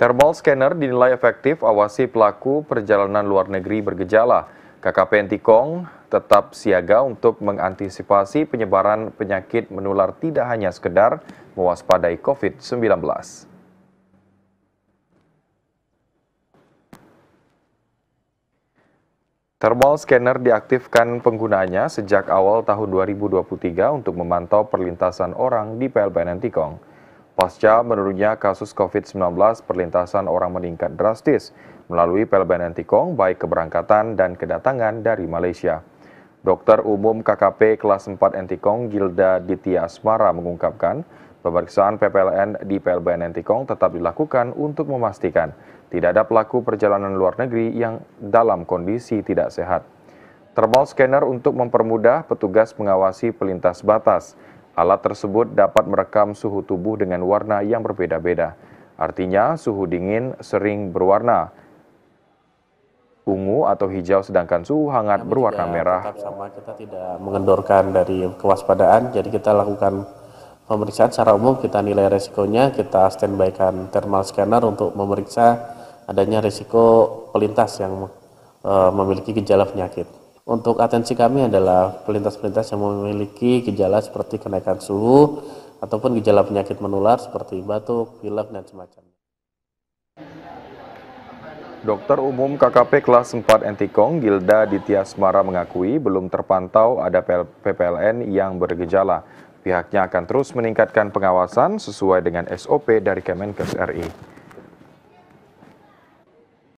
Thermal scanner dinilai efektif awasi pelaku perjalanan luar negeri bergejala. KKP Ntikong tetap siaga untuk mengantisipasi penyebaran penyakit menular tidak hanya sekedar mewaspadai COVID-19. Thermal scanner diaktifkan penggunanya sejak awal tahun 2023 untuk memantau perlintasan orang di PLPN Ntikong. Pasca menurunnya kasus COVID-19, perlintasan orang meningkat drastis melalui PLBN Antikong baik keberangkatan dan kedatangan dari Malaysia. Dokter Umum KKP kelas 4 Entikong Gilda Ditya Asmara mengungkapkan, pemeriksaan PPLN di PLBN Entikong tetap dilakukan untuk memastikan tidak ada pelaku perjalanan luar negeri yang dalam kondisi tidak sehat. Thermal scanner untuk mempermudah petugas mengawasi pelintas batas Alat tersebut dapat merekam suhu tubuh dengan warna yang berbeda-beda. Artinya, suhu dingin sering berwarna ungu atau hijau sedangkan suhu hangat Kami berwarna merah. Tetap sama kita tidak mengendorkan dari kewaspadaan. Jadi kita lakukan pemeriksaan secara umum kita nilai resikonya, kita standby kan thermal scanner untuk memeriksa adanya risiko pelintas yang e, memiliki gejala penyakit. Untuk atensi kami adalah pelintas-pelintas yang memiliki gejala seperti kenaikan suhu ataupun gejala penyakit menular seperti batuk, pilek, dan semacamnya. Dokter Umum KKP kelas 4 Entikong, Gilda Ditiasmara mengakui belum terpantau ada PPLN yang bergejala. Pihaknya akan terus meningkatkan pengawasan sesuai dengan SOP dari Kemenkes RI.